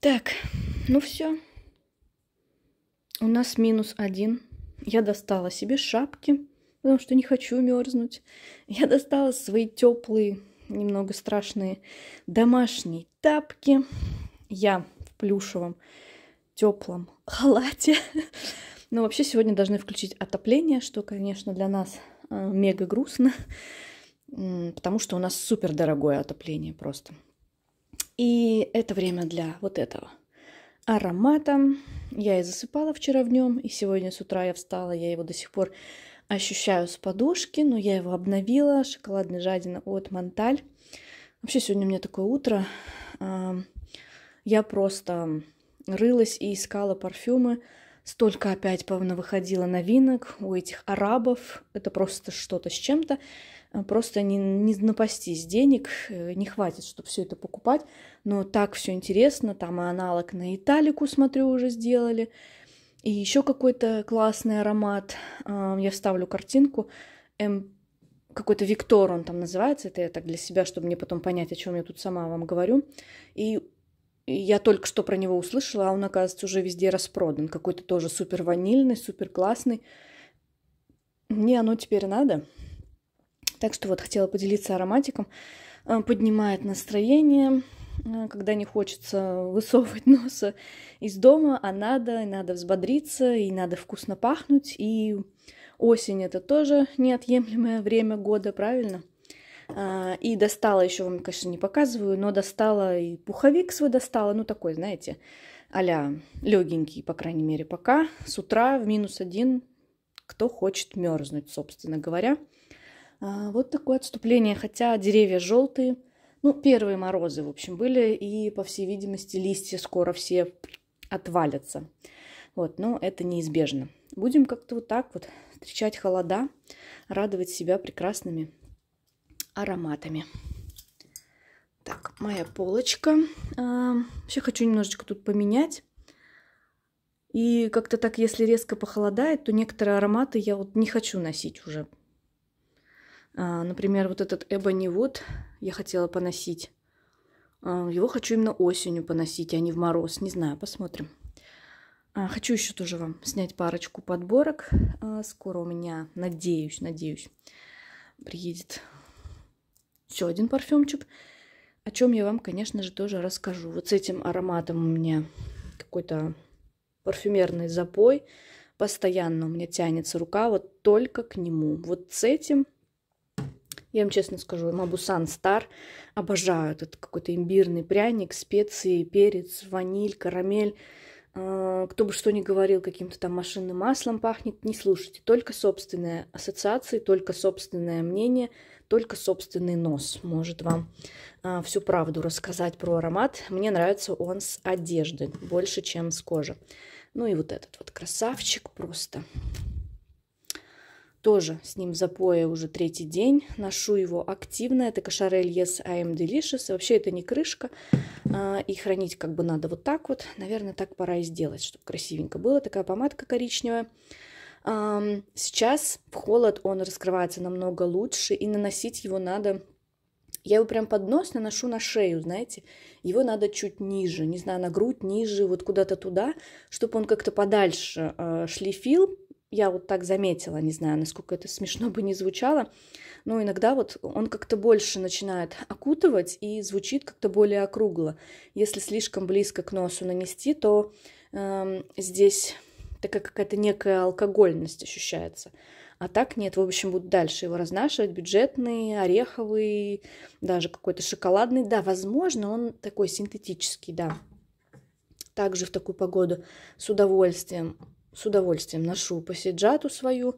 Так, ну все. У нас минус один. Я достала себе шапки, потому что не хочу мерзнуть. Я достала свои теплые, немного страшные домашние тапки. Я в плюшевом теплом халате. Но ну, вообще сегодня должны включить отопление, что, конечно, для нас э, мега грустно, потому что у нас супер дорогое отопление просто. И это время для вот этого аромата. Я и засыпала вчера днем, и сегодня с утра я встала, я его до сих пор ощущаю с подушки, но я его обновила. Шоколадный жадина от Монталь. Вообще сегодня у меня такое утро. Я просто рылась и искала парфюмы Столько опять, певно, выходило новинок у этих арабов. Это просто что-то с чем-то. Э, просто не, не напастись денег, э, не хватит, чтобы все это покупать. Но так все интересно. Там и аналог на Италику, смотрю, уже сделали. И еще какой-то классный аромат. Э, я вставлю картинку. Какой-то Виктор он там называется. Это я так для себя, чтобы мне потом понять, о чем я тут сама вам говорю. И я только что про него услышала, а он, оказывается, уже везде распродан. Какой-то тоже супер ванильный, супер классный. Мне оно теперь надо. Так что вот хотела поделиться ароматиком. А, поднимает настроение, а, когда не хочется высовывать носа из дома, а надо, надо взбодриться, и надо вкусно пахнуть. И осень это тоже неотъемлемое время года, правильно? А, и достала, еще вам, конечно, не показываю, но достала и пуховик свой достала, ну такой, знаете, а легенький, по крайней мере, пока. С утра в минус один, кто хочет мерзнуть, собственно говоря. А, вот такое отступление, хотя деревья желтые. Ну, первые морозы, в общем, были, и, по всей видимости, листья скоро все отвалятся. Вот, но это неизбежно. Будем как-то вот так вот встречать холода, радовать себя прекрасными ароматами. Так, моя полочка. А, вообще хочу немножечко тут поменять. И как-то так, если резко похолодает, то некоторые ароматы я вот не хочу носить уже. А, например, вот этот Ebony Wood я хотела поносить. А, его хочу именно осенью поносить, а не в мороз. Не знаю, посмотрим. Хочу еще тоже вам снять парочку подборок. Скоро у меня, надеюсь, надеюсь, приедет еще один парфюмчик, о чем я вам, конечно же, тоже расскажу. Вот с этим ароматом у меня какой-то парфюмерный запой. Постоянно у меня тянется рука вот только к нему. Вот с этим, я вам честно скажу, Мабусан Стар обожаю. Этот какой-то имбирный пряник, специи, перец, ваниль, карамель а, кто бы что ни говорил, каким-то там машинным маслом пахнет, не слушайте. Только собственные ассоциации, только собственное мнение – только собственный нос может вам а, всю правду рассказать про аромат. Мне нравится он с одежды больше, чем с кожи. Ну и вот этот вот красавчик просто. Тоже с ним запоя уже третий день. Ношу его активно. Это кошарель Yes I Am Delicious. Вообще это не крышка. А, и хранить как бы надо вот так вот. Наверное, так пора и сделать, чтобы красивенько было. Такая помадка коричневая. Сейчас в холод он раскрывается намного лучше, и наносить его надо... Я его прям под нос наношу на шею, знаете. Его надо чуть ниже, не знаю, на грудь, ниже, вот куда-то туда, чтобы он как-то подальше э, шлифил. Я вот так заметила, не знаю, насколько это смешно бы не звучало. Но иногда вот он как-то больше начинает окутывать и звучит как-то более округло. Если слишком близко к носу нанести, то э, здесь такая какая-то некая алкогольность ощущается. А так нет, в общем, будут дальше его разнашивать, бюджетный, ореховый, даже какой-то шоколадный. Да, возможно, он такой синтетический, да. Также в такую погоду с удовольствием, с удовольствием ношу посиджату свою.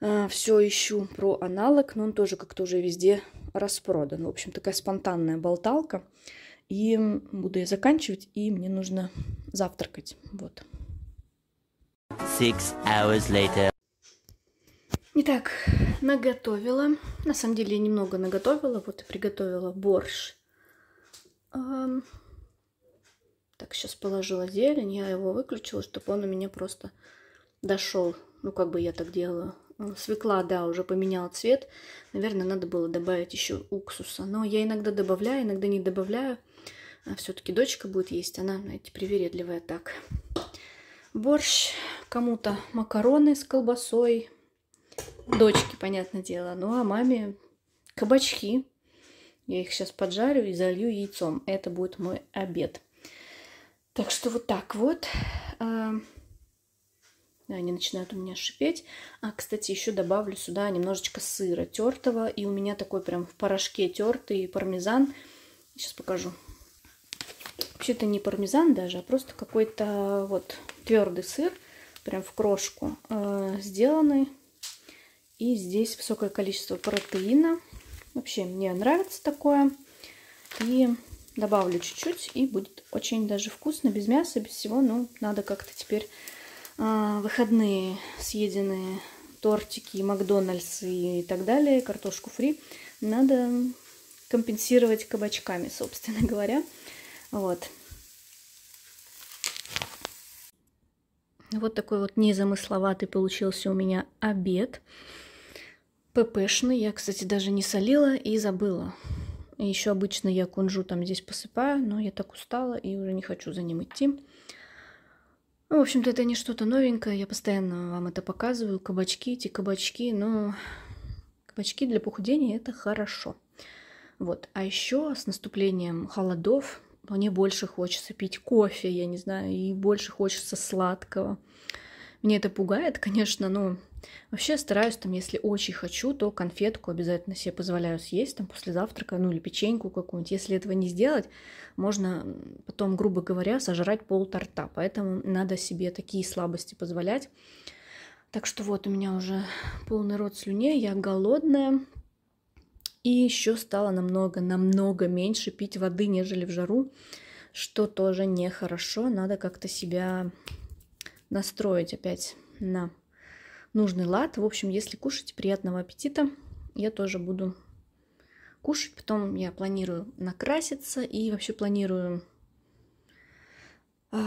А, Все ищу про аналог, но он тоже как-то уже везде распродан. В общем, такая спонтанная болталка. И буду я заканчивать, и мне нужно завтракать. Вот. Six hours later. Итак, наготовила. На самом деле я немного наготовила. Вот и приготовила борщ. Эм... Так, сейчас положила зелень. Я его выключила, чтобы он у меня просто дошел. Ну, как бы я так делаю. Свекла, да, уже поменяла цвет. Наверное, надо было добавить еще уксуса. Но я иногда добавляю, иногда не добавляю. А все-таки дочка будет есть. Она, знаете, привередливая так борщ, кому-то макароны с колбасой, дочке, понятное дело, ну а маме кабачки. Я их сейчас поджарю и залью яйцом. Это будет мой обед. Так что вот так вот. А, они начинают у меня шипеть. А, кстати, еще добавлю сюда немножечко сыра тертого. И у меня такой прям в порошке тертый пармезан. Сейчас покажу. Вообще-то не пармезан даже, а просто какой-то вот твердый сыр, прям в крошку, э, сделанный И здесь высокое количество протеина. Вообще, мне нравится такое. И добавлю чуть-чуть, и будет очень даже вкусно, без мяса, без всего. Ну, надо как-то теперь э, выходные съеденные тортики, макдональдс и так далее, картошку фри, надо компенсировать кабачками, собственно говоря. Вот. Вот такой вот незамысловатый получился у меня обед. ППшный. Я, кстати, даже не солила и забыла. Еще обычно я кунжу там здесь посыпаю, но я так устала и уже не хочу за ним идти. Ну, в общем-то, это не что-то новенькое. Я постоянно вам это показываю. Кабачки, эти кабачки, но кабачки для похудения это хорошо. Вот. А еще с наступлением холодов мне больше хочется пить кофе, я не знаю, и больше хочется сладкого. Мне это пугает, конечно, но вообще стараюсь там, если очень хочу, то конфетку обязательно себе позволяю съесть там после завтрака, ну или печеньку какую-нибудь. Если этого не сделать, можно потом, грубо говоря, сожрать пол торта. Поэтому надо себе такие слабости позволять. Так что вот у меня уже полный рот слюней, я голодная, и еще стало намного-намного меньше пить воды, нежели в жару, что тоже нехорошо. Надо как-то себя настроить опять на нужный лад. В общем, если кушать, приятного аппетита. Я тоже буду кушать. Потом я планирую накраситься и вообще планирую а,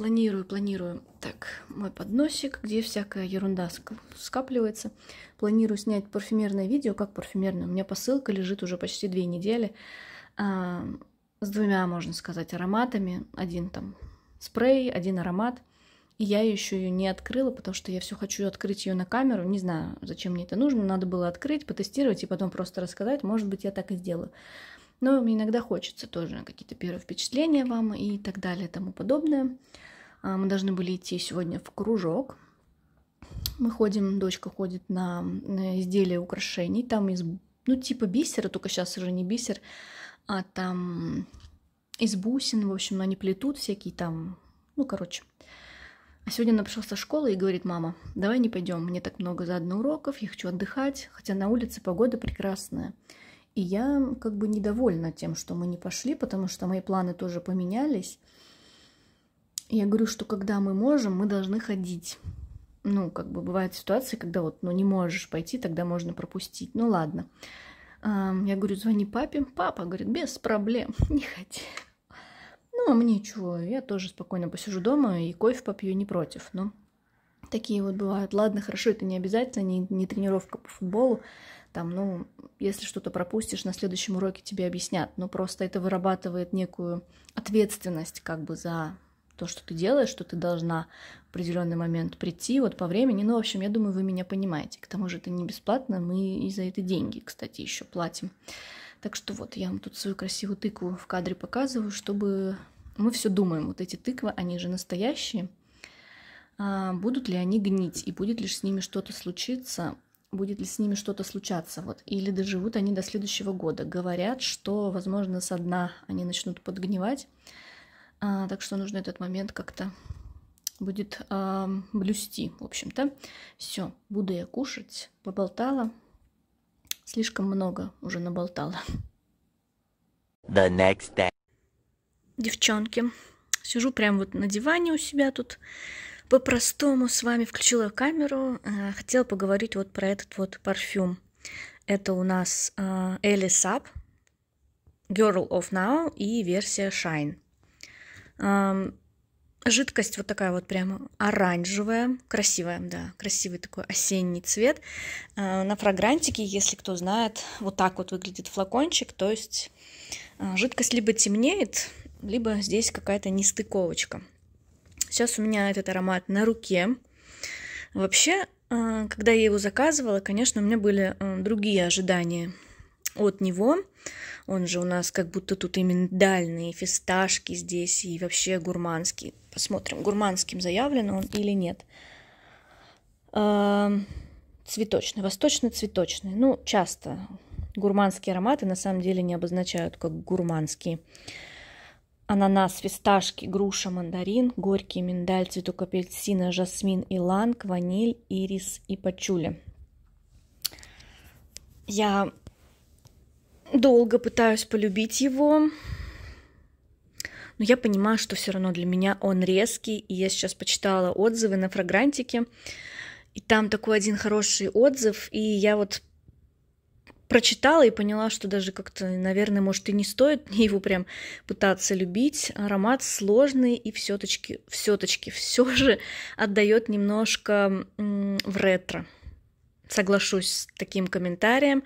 Планирую, планирую. Так, мой подносик, где всякая ерунда скапливается. Планирую снять парфюмерное видео. Как парфюмерное? У меня посылка лежит уже почти две недели. А, с двумя, можно сказать, ароматами. Один там спрей, один аромат. И я еще ее не открыла, потому что я все хочу открыть ее на камеру. Не знаю, зачем мне это нужно. Надо было открыть, потестировать и потом просто рассказать. Может быть, я так и сделаю. Но иногда хочется тоже какие-то первые впечатления вам и так далее и тому подобное. А, мы должны были идти сегодня в кружок. Мы ходим, дочка ходит на, изделия украшений, там из, ну, типа бисера, только сейчас уже не бисер, а там из бусин, в общем, они плетут всякие там, ну, короче. А сегодня она пришла со школы и говорит, мама, давай не пойдем, мне так много заодно уроков, я хочу отдыхать, хотя на улице погода прекрасная. И я как бы недовольна тем, что мы не пошли, потому что мои планы тоже поменялись. Я говорю, что когда мы можем, мы должны ходить. Ну, как бы бывают ситуации, когда вот, ну, не можешь пойти, тогда можно пропустить. Ну, ладно. Я говорю, звони папе. Папа говорит, без проблем, не ходи. Ну, а мне чего? Я тоже спокойно посижу дома и кофе попью, не против. Но ну, такие вот бывают. Ладно, хорошо, это не обязательно, не, не тренировка по футболу. Там, ну, если что-то пропустишь, на следующем уроке тебе объяснят. Но просто это вырабатывает некую ответственность как бы за то, что ты делаешь, что ты должна в определенный момент прийти, вот по времени. Ну, в общем, я думаю, вы меня понимаете. К тому же это не бесплатно, мы и за это деньги, кстати, еще платим. Так что вот, я вам тут свою красивую тыкву в кадре показываю, чтобы мы все думаем, вот эти тыквы, они же настоящие, а будут ли они гнить, и будет ли с ними что-то случиться, будет ли с ними что-то случаться, вот, или доживут они до следующего года. Говорят, что, возможно, со дна они начнут подгнивать, а, так что нужно этот момент как-то будет а, блюсти, в общем-то. Все, буду я кушать. Поболтала. Слишком много уже наболтала. The next day. Девчонки, сижу прям вот на диване у себя тут. По-простому с вами включила камеру. А, хотела поговорить вот про этот вот парфюм. Это у нас Элли а, Сап, Girl of Now и версия Shine. Жидкость вот такая вот прямо оранжевая, красивая, да, красивый такой осенний цвет. А, на фрагрантике, если кто знает, вот так вот выглядит флакончик, то есть а, жидкость либо темнеет, либо здесь какая-то нестыковочка. Сейчас у меня этот аромат на руке. Вообще, а, когда я его заказывала, конечно, у меня были другие ожидания от него. Он же у нас как будто тут и миндальные, и фисташки здесь, и вообще гурманский. Посмотрим, гурманским заявлен он или нет. А, цветочный, восточно-цветочный. Ну, часто гурманские ароматы на самом деле не обозначают как гурманские. Ананас, фисташки, груша, мандарин, горький миндаль, цветок апельсина, жасмин, иланг, ваниль, ирис и пачули. Я долго пытаюсь полюбить его, но я понимаю, что все равно для меня он резкий, и я сейчас почитала отзывы на фрагрантике, и там такой один хороший отзыв, и я вот прочитала и поняла, что даже как-то, наверное, может, и не стоит его прям пытаться любить. Аромат сложный и все-таки, все-таки, все же отдает немножко в ретро соглашусь с таким комментарием.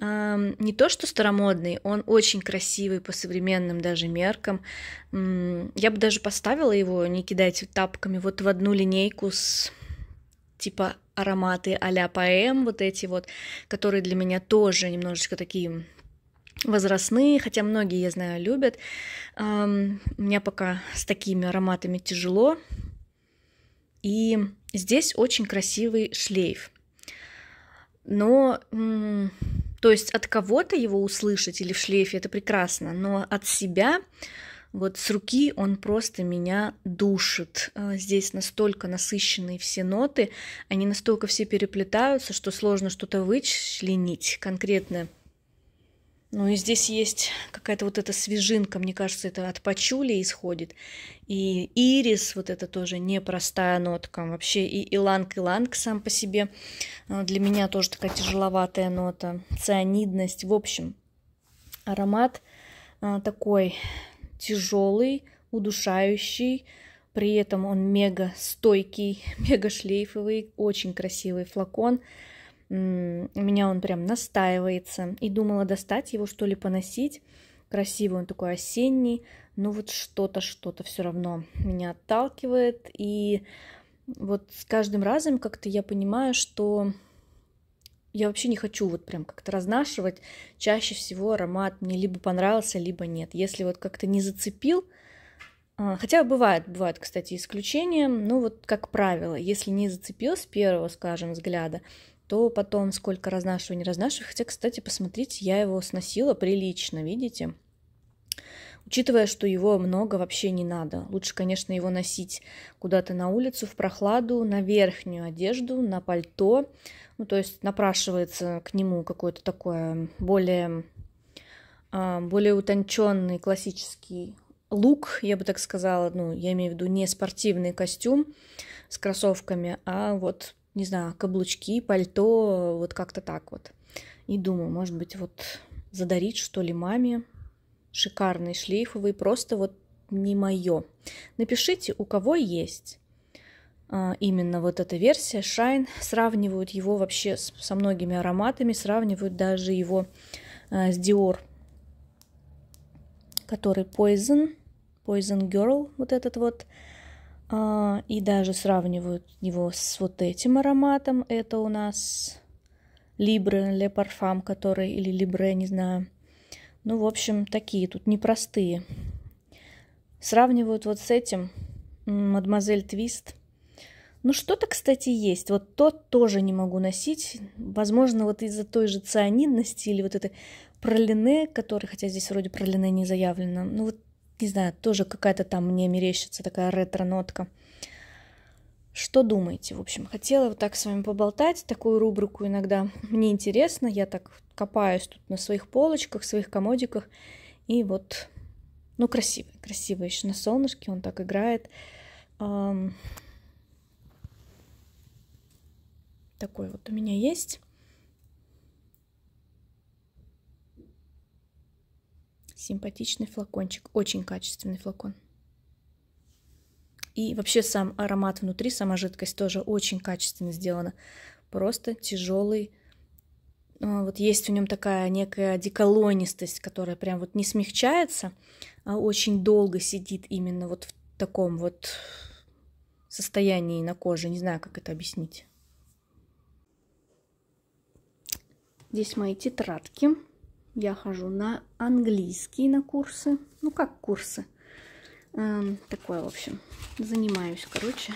Не то, что старомодный, он очень красивый по современным даже меркам. Я бы даже поставила его, не кидайте тапками, вот в одну линейку с типа ароматы а-ля поэм, вот эти вот, которые для меня тоже немножечко такие возрастные, хотя многие, я знаю, любят. У меня пока с такими ароматами тяжело. И здесь очень красивый шлейф но... То есть от кого-то его услышать или в шлейфе это прекрасно, но от себя вот с руки он просто меня душит. А, здесь настолько насыщенные все ноты, они настолько все переплетаются, что сложно что-то вычленить конкретное. Ну и здесь есть какая-то вот эта свежинка, мне кажется, это от пачули исходит. И ирис, вот это тоже непростая нотка. Вообще и иланг, иланг сам по себе э, для меня тоже такая тяжеловатая нота. Цианидность, в общем, аромат э, такой тяжелый, удушающий, при этом он мега стойкий, мега шлейфовый, очень красивый флакон. У меня он прям настаивается. И думала достать его, что ли, поносить. Красивый он такой осенний. Но вот что-то, что-то все равно меня отталкивает. И вот с каждым разом как-то я понимаю, что я вообще не хочу вот прям как-то разнашивать. Чаще всего аромат мне либо понравился, либо нет. Если вот как-то не зацепил, а, хотя бывает, бывают, кстати, исключения, но ну вот как правило, если не зацепил с первого, скажем, взгляда, то потом сколько разнашиваю, не разнашиваю, Хотя, кстати, посмотрите, я его сносила прилично, видите? Учитывая, что его много вообще не надо. Лучше, конечно, его носить куда-то на улицу, в прохладу, на верхнюю одежду, на пальто. Ну, то есть напрашивается к нему какое-то такое более, а, более утонченный классический лук, я бы так сказала, ну, я имею в виду не спортивный костюм с кроссовками, а вот не знаю, каблучки, пальто, вот как-то так вот. И думаю, может быть, вот задарить, что ли, маме шикарный шлейфовый, просто вот не мое. Напишите, у кого есть а, именно вот эта версия Shine. Сравнивают его вообще с, со многими ароматами, сравнивают даже его а, с Dior, который Poison, Poison Girl, вот этот вот. А, и даже сравнивают его с вот этим ароматом. Это у нас Libre Le Parfum, который, или Libre, не знаю. Ну, в общем, такие тут непростые. Сравнивают вот с этим Мадемуазель Твист. Ну, что-то, кстати, есть. Вот тот тоже не могу носить. Возможно, вот из-за той же цианидности или вот этой пролине, который, хотя здесь вроде пролине не заявлено. Ну, вот не знаю, тоже какая-то там мне мерещится такая ретро-нотка. Что думаете? В общем, хотела вот так с вами поболтать, такую рубрику иногда. Мне интересно, я так копаюсь тут на своих полочках, своих комодиках. И вот, ну, красивый, красивый еще на солнышке, он так играет. Такой вот у меня есть. симпатичный флакончик, очень качественный флакон. И вообще сам аромат внутри, сама жидкость тоже очень качественно сделана. Просто тяжелый. А, вот есть в нем такая некая деколонистость, которая прям вот не смягчается, а очень долго сидит именно вот в таком вот состоянии на коже. Не знаю, как это объяснить. Здесь мои тетрадки я хожу на английский на курсы. Ну, как курсы. Эм, такое, в общем, занимаюсь, короче.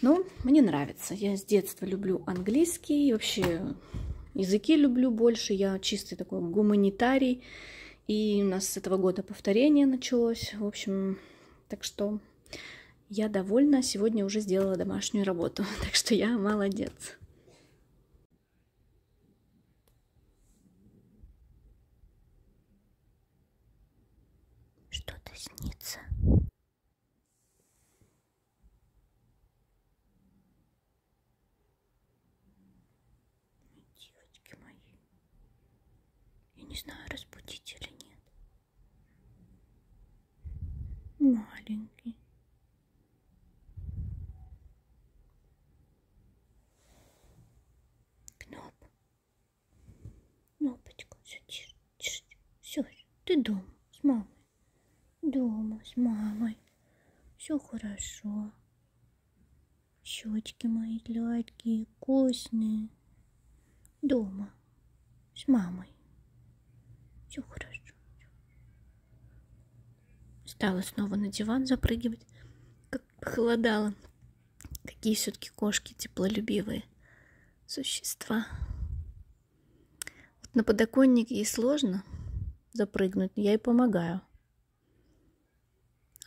Но ну, мне нравится. Я с детства люблю английский. и Вообще языки люблю больше. Я чистый такой гуманитарий. И у нас с этого года повторение началось. В общем, так что я довольна. Сегодня уже сделала домашнюю работу. Так что я молодец. снится. Девочки мои, я не знаю, разбудить или нет. Маленький. Кноп. Кнопочка, все, тише, тише. Все, ты дома с мамой. Дома с мамой. Все хорошо. Щечки мои гладкие, вкусные. Дома с мамой. Все хорошо. Стала снова на диван запрыгивать, как похолодало. Какие все-таки кошки теплолюбивые существа. Вот на подоконник ей сложно запрыгнуть, я ей помогаю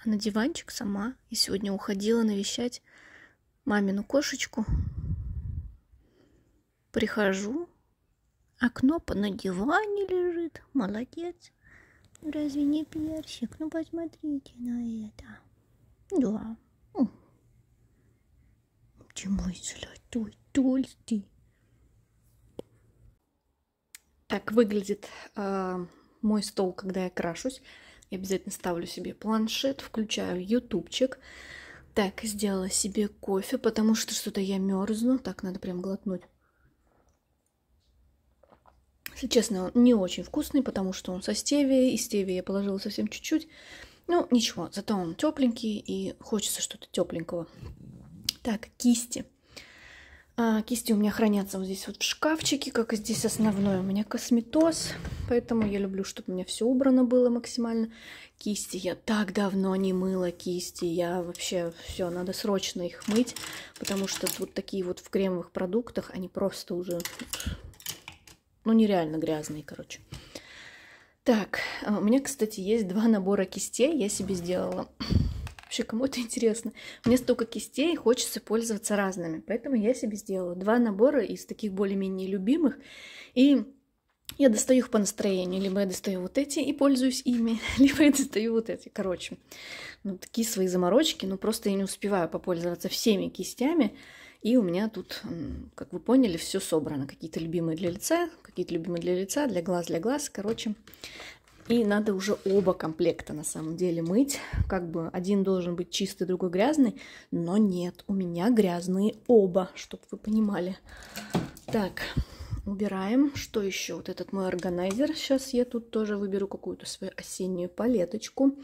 а на диванчик сама. И сегодня уходила навещать мамину кошечку. Прихожу, а кнопа на диване лежит. Молодец. Разве не пиарщик? Ну посмотрите на это. Да. Ты мой золотой толстый. Так выглядит э, мой стол, когда я крашусь. Я обязательно ставлю себе планшет, включаю ютубчик. Так, сделала себе кофе, потому что что-то я мерзну. Так, надо прям глотнуть. Если честно, он не очень вкусный, потому что он со стевией. И стевии я положила совсем чуть-чуть. Ну, ничего, зато он тепленький и хочется что-то тепленького. Так, кисти. А, кисти у меня хранятся вот здесь вот в шкафчике, как и здесь основной у меня косметоз. Поэтому я люблю, чтобы у меня все убрано было максимально. Кисти я так давно не мыла кисти. Я вообще все, надо срочно их мыть, потому что вот такие вот в кремовых продуктах, они просто уже, ну, нереально грязные, короче. Так, а у меня, кстати, есть два набора кистей. Я себе сделала Вообще, кому это интересно? Мне столько кистей, хочется пользоваться разными. Поэтому я себе сделала два набора из таких более-менее любимых. И я достаю их по настроению. Либо я достаю вот эти и пользуюсь ими, либо я достаю вот эти. Короче, ну, такие свои заморочки. Но ну, просто я не успеваю попользоваться всеми кистями. И у меня тут, как вы поняли, все собрано. Какие-то любимые для лица, какие-то любимые для лица, для глаз, для глаз. Короче, и надо уже оба комплекта на самом деле мыть. Как бы один должен быть чистый, другой грязный. Но нет, у меня грязные оба, чтобы вы понимали. Так, убираем. Что еще? Вот этот мой органайзер. Сейчас я тут тоже выберу какую-то свою осеннюю палеточку.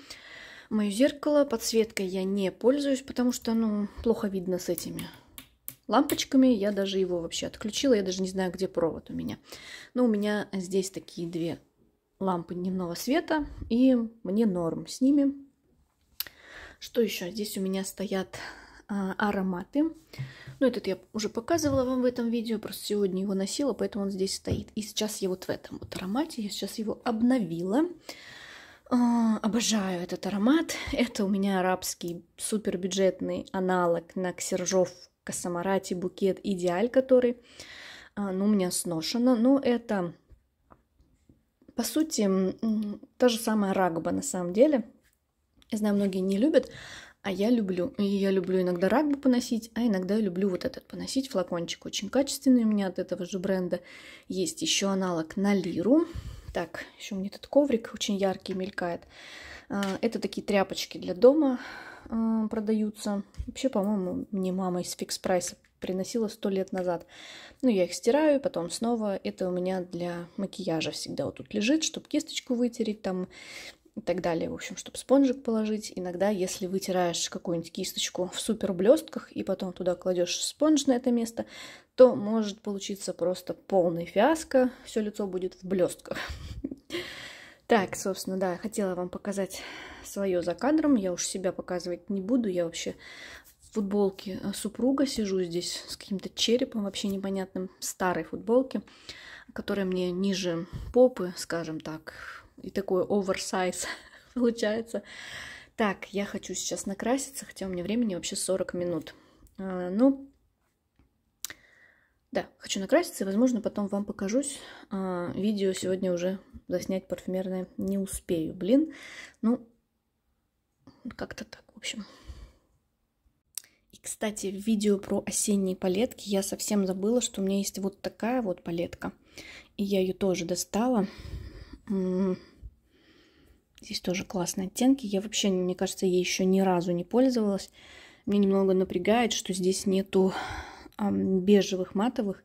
Мое зеркало. Подсветкой я не пользуюсь, потому что оно ну, плохо видно с этими лампочками. Я даже его вообще отключила. Я даже не знаю, где провод у меня. Но у меня здесь такие две лампы дневного света, и мне норм с ними. Что еще? Здесь у меня стоят а, ароматы. Ну, этот я уже показывала вам в этом видео, просто сегодня его носила, поэтому он здесь стоит. И сейчас я вот в этом вот аромате, я сейчас его обновила. А, обожаю этот аромат. Это у меня арабский супербюджетный аналог на ксержов Косомарати букет Идеаль, который, а, ну, у меня сношено. Но это по сути, та же самая рагба на самом деле. Я знаю, многие не любят, а я люблю. И я люблю иногда рагбу поносить, а иногда люблю вот этот поносить флакончик. Очень качественный у меня от этого же бренда. Есть еще аналог на лиру. Так, еще мне этот коврик очень яркий мелькает. А, это такие тряпочки для дома а, продаются. Вообще, по-моему, мне мама из фикс прайса приносила сто лет назад. Ну, я их стираю, потом снова. Это у меня для макияжа всегда вот тут лежит, чтобы кисточку вытереть там и так далее. В общем, чтобы спонжик положить. Иногда, если вытираешь какую-нибудь кисточку в супер блестках и потом туда кладешь спонж на это место, то может получиться просто полный фиаско. Все лицо будет в блестках. Так, собственно, да, хотела вам показать свое за кадром. Я уж себя показывать не буду. Я вообще футболке а, супруга сижу здесь с каким-то черепом вообще непонятным, старой футболке, которая мне ниже попы, скажем так, и такой оверсайз получается. Так, я хочу сейчас накраситься, хотя у меня времени вообще 40 минут. А, ну, да, хочу накраситься, и, возможно, потом вам покажусь. А, видео сегодня уже заснять парфюмерное не успею, блин. Ну, как-то так, в общем. Кстати, в видео про осенние палетки я совсем забыла, что у меня есть вот такая вот палетка. И я ее тоже достала. Здесь тоже классные оттенки. Я вообще, мне кажется, ей еще ни разу не пользовалась. Мне немного напрягает, что здесь нету бежевых матовых.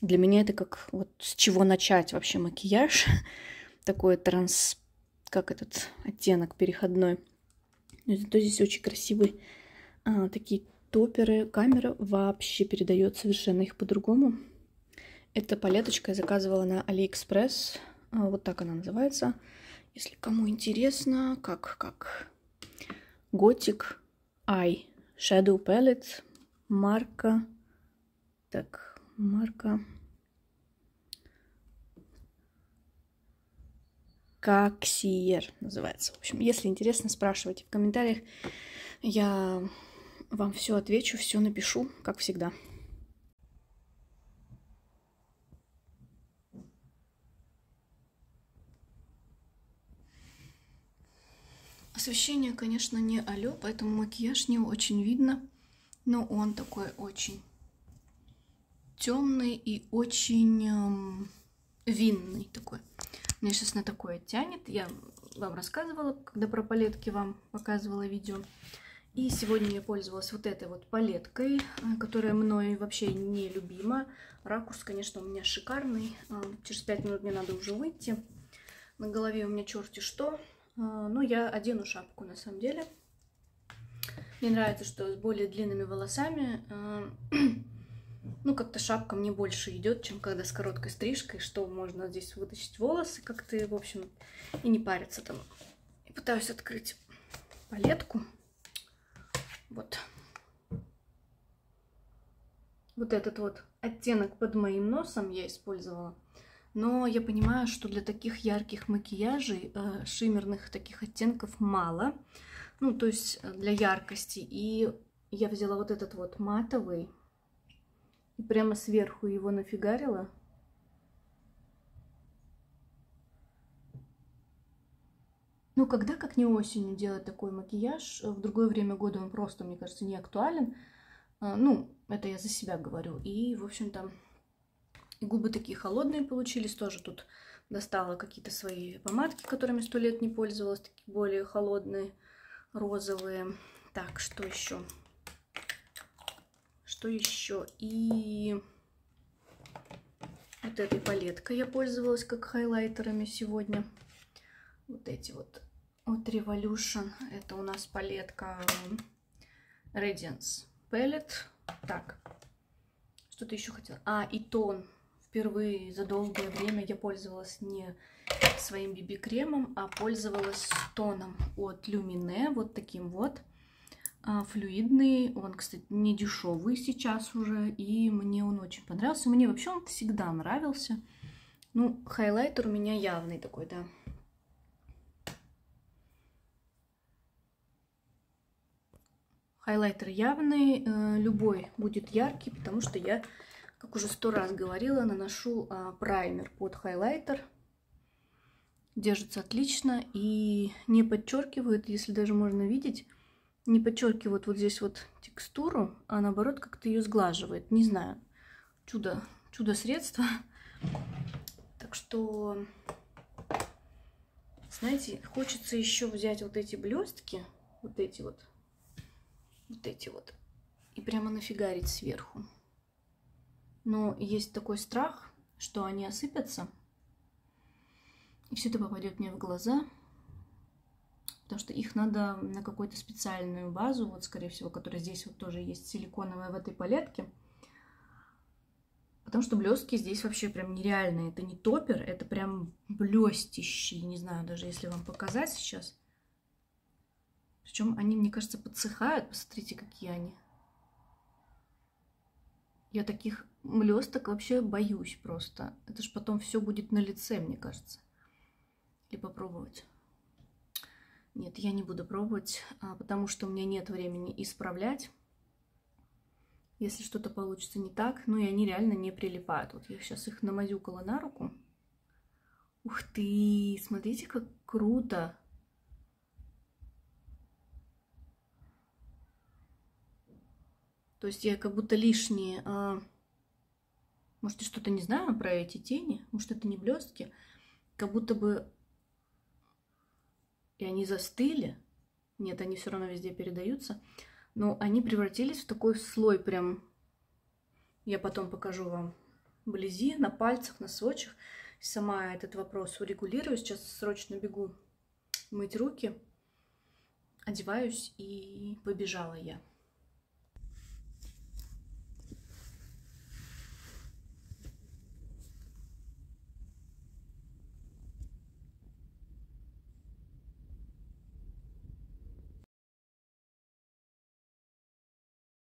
Для меня это как вот с чего начать вообще макияж. Такой транс... как этот оттенок переходной. Но ну, зато здесь очень красивые а, такие топеры. Камера вообще передает совершенно их по-другому. Эта палеточка я заказывала на AliExpress, а, Вот так она называется. Если кому интересно, как, как. Готик Eye Shadow Palette. Марка. Так, марка. Каксиер называется. В общем, если интересно, спрашивайте в комментариях. Я вам все отвечу, все напишу, как всегда. Освещение, конечно, не алё, поэтому макияж не очень видно, но он такой очень темный и очень эм, винный такой. Мне сейчас на такое тянет. Я вам рассказывала, когда про палетки вам показывала видео. И сегодня я пользовалась вот этой вот палеткой, э, которая мной вообще не любима. Ракурс, конечно, у меня шикарный. Э, через 5 минут мне надо уже выйти. На голове у меня черти что. Э, но я одену шапку на самом деле. Мне нравится, что с более длинными волосами, ну, как-то шапка мне больше идет, чем когда с короткой стрижкой, что можно здесь вытащить волосы как-то, в общем, и не париться там. И пытаюсь открыть палетку. Вот. Вот этот вот оттенок под моим носом я использовала. Но я понимаю, что для таких ярких макияжей э, шиммерных таких оттенков мало. Ну, то есть э, для яркости. И я взяла вот этот вот матовый и прямо сверху его нафигарила. Ну, когда, как не осенью, делать такой макияж? Э, в другое время года он просто, мне кажется, не актуален. Э, ну, это я за себя говорю. И, в общем-то, губы такие холодные получились. Тоже тут достала какие-то свои помадки, которыми сто лет не пользовалась. Такие более холодные, розовые. Так, что еще? Что еще? И вот этой палеткой я пользовалась как хайлайтерами сегодня. Вот эти вот от Revolution. Это у нас палетка эм, Radiance Palette. Так, что-то еще хотела. А, и тон. Впервые за долгое время я пользовалась не своим BB-кремом, а пользовалась тоном от Lumine, вот таким вот. А, флюидный, он, кстати, не дешевый сейчас уже, и мне он очень понравился. Мне вообще он всегда нравился. Ну, хайлайтер у меня явный такой, да, Хайлайтер явный, э, любой будет яркий, потому что я, как уже сто раз говорила, наношу а, праймер под хайлайтер. Держится отлично и не подчеркивает, если даже можно видеть, не подчеркивает вот здесь вот текстуру, а наоборот как-то ее сглаживает. Не знаю, чудо, чудо средство. Так что, знаете, хочется еще взять вот эти блестки, вот эти вот вот эти вот, и прямо нафигарить сверху. Но есть такой страх, что они осыпятся, и все это попадет мне в глаза, потому что их надо на какую-то специальную базу, вот, скорее всего, которая здесь вот тоже есть силиконовая в этой палетке, потому что блестки здесь вообще прям нереальные. Это не топер, это прям блестящий, не знаю даже, если вам показать сейчас – причем они, мне кажется, подсыхают. Посмотрите, какие они. Я таких млесток вообще боюсь просто. Это ж потом все будет на лице, мне кажется. Или попробовать. Нет, я не буду пробовать, а, потому что у меня нет времени исправлять. Если что-то получится не так, ну и они реально не прилипают. Вот я сейчас их намазюкала на руку. Ух ты, смотрите, как круто! То есть я как будто лишние... А... Может, я что-то не знаю про эти тени? Может, это не блестки? Как будто бы... И они застыли. Нет, они все равно везде передаются. Но они превратились в такой слой прям... Я потом покажу вам вблизи, на пальцах, на сводчах. Сама этот вопрос урегулирую. Сейчас срочно бегу мыть руки одеваюсь и побежала я.